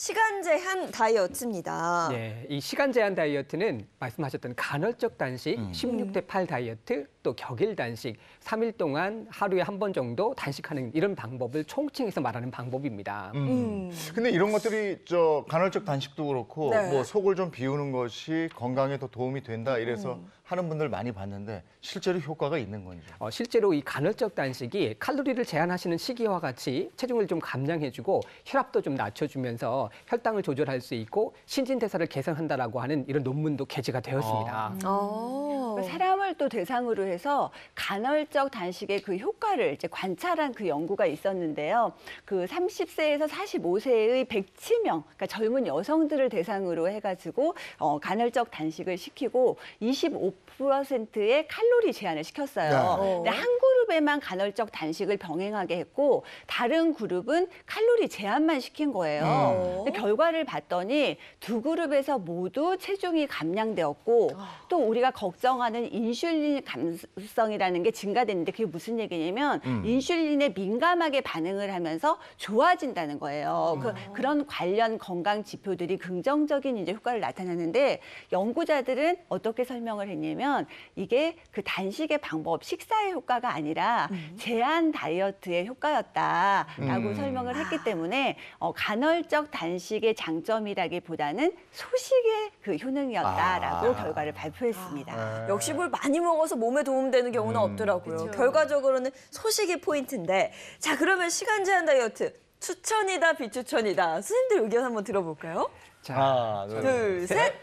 시간 제한 다이어트입니다. 네, 이 시간 제한 다이어트는 말씀하셨던 간헐적 단식 음. 16대 8 다이어트, 또 격일 단식, 3일 동안 하루에 한 번 정도 단식하는 이런 방법을 총칭해서 말하는 방법입니다. 음. 음. 근데 이런 것들이 저 간헐적 단식도 그렇고 네. 뭐 속을 좀 비우는 것이 건강에 더 도움이 된다 이래서 음. 하는 분들 많이 봤는데 실제로 효과가 있는 건지. 어, 실제로 이 간헐적 단식이 칼로리를 제한하시는 시기와 같이 체중을 좀 감량해주고 혈압도 좀 낮춰주면서 혈당을 조절할 수 있고 신진대사를 개선한다라고 하는 이런 논문도 게재가 되었습니다. 아. 음. 어. 그 어. 사람을 또 대상으로 해서 간헐적 단식의 그 효과를 이제 관찰한 그 연구가 있었는데요. 그 30세에서 45세의 107명, 그러니까 젊은 여성들을 대상으로 해가지고 어, 간헐적 단식을 시키고 25%의 칼로리 제한을 시켰어요. 네. 근데 어. 한국 현만 간헐적 단식을 병행하게 했고 다른 그룹은 칼로리 제한만 시킨 거예요. 음. 결과를 봤더니 두 그룹에서 모두 체중이 감량되었고 아. 또 우리가 걱정하는 인슐린 감성이라는 수게 증가됐는데 그게 무슨 얘기냐면 음. 인슐린에 민감하게 반응을 하면서 좋아진다는 거예요. 음. 그, 그런 관련 건강 지표들이 긍정적인 이제 효과를 나타내는데 연구자들은 어떻게 설명을 했냐면 이게 그 단식의 방법, 식사의 효과가 아니라 아 제한 다이어트의 효과였다라고 음. 설명을 했기 아. 때문에 어, 간헐적 단식의 장점이라기보다는 소식의 그 효능이었다라고 아. 결과를 발표했습니다. 아. 네. 역시 물 많이 먹어서 몸에 도움되는 경우는 음. 없더라고요. 그쵸. 결과적으로는 소식이 포인트인데 자 그러면 시간 제한 다이어트 추천이다 비추천이다 선생님들 의견 한번 들어볼까요? 자, 하나, 둘, 둘 셋.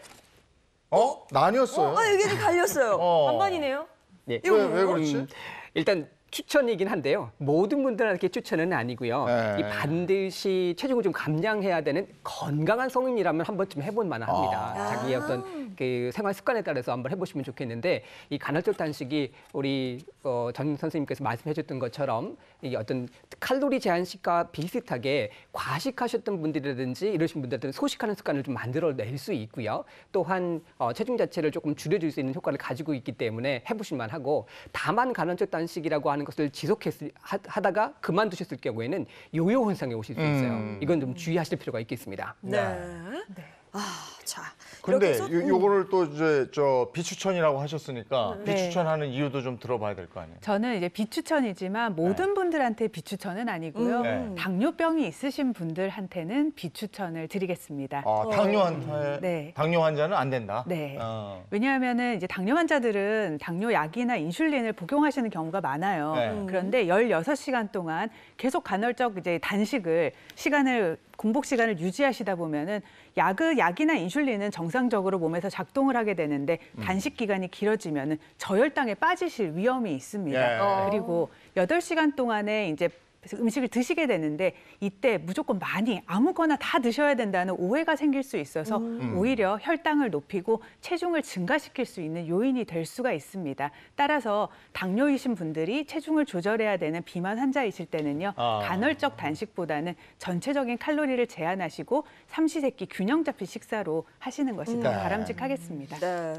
어? 나뉘었어요. 어, 아, 의견이 갈렸어요. 어. 반반이네요. 네. 왜, 왜 그렇지? 음, 일단 추천이긴 한데요. 모든 분들한테 추천은 아니고요. 네. 이 반드시 체중을 좀 감량해야 되는 건강한 성인이라면 한 번쯤 해볼 만합니다. 아. 자기의 어떤 그 생활 습관에 따라서 한번 해보시면 좋겠는데 이 간헐적 단식이 우리 어, 전 선생님께서 말씀해줬던 것처럼 이 어떤 칼로리 제한식과 비슷하게 과식하셨던 분들이라든지 이러신 분들한테는 소식하는 습관을 좀 만들어낼 수 있고요. 또한 어, 체중 자체를 조금 줄여줄 수 있는 효과를 가지고 있기 때문에 해보실만 하고 다만 간헐적 단식이라고 하는 것을 지속하다가 그만두셨을 경우에는 요요 현상에 오실 수 있어요. 음. 이건 좀 주의하실 필요가 있겠습니다. 네. 네. 아. 근데 요, 요거를 또 이제 저 비추천이라고 하셨으니까 네. 비추천하는 이유도 좀 들어봐야 될 거 아니에요? 저는 이제 비추천이지만 네. 모든 분들한테 비추천은 아니고요. 음. 네. 당뇨병이 있으신 분들한테는 비추천을 드리겠습니다. 아, 어. 당뇨 환자 네. 당뇨 환자는 안 된다. 네. 어. 왜냐하면은 이제 당뇨 환자들은 당뇨약이나 인슐린을 복용하시는 경우가 많아요. 네. 음. 그런데 16시간 동안 계속 간헐적 이제 단식을 시간을 공복 시간을 유지하시다 보면은 약을 약이나 인슐린은 정상적으로 몸에서 작동을 하게 되는데 단식 음. 기간이 길어지면은 저혈당에 빠지실 위험이 있습니다. 예. 어. 그리고 8 시간 동안에 이제 그래서 음식을 드시게 되는데 이때 무조건 많이 아무거나 다 드셔야 된다는 오해가 생길 수 있어서 음. 음. 오히려 혈당을 높이고 체중을 증가시킬 수 있는 요인이 될 수가 있습니다. 따라서 당뇨이신 분들이 체중을 조절해야 되는 비만 환자이실 때는요. 아. 간헐적 단식보다는 전체적인 칼로리를 제한하시고 삼시세끼 균형 잡힌 식사로 하시는 것이 음. 더 바람직하겠습니다. 네. 네.